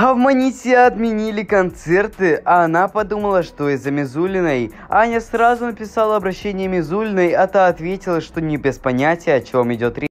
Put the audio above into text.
А в Маните отменили концерты, а она подумала, что из-за Мизулиной. Аня сразу написала обращение Мизулиной, а та ответила, что не без понятия, о чем идет речь.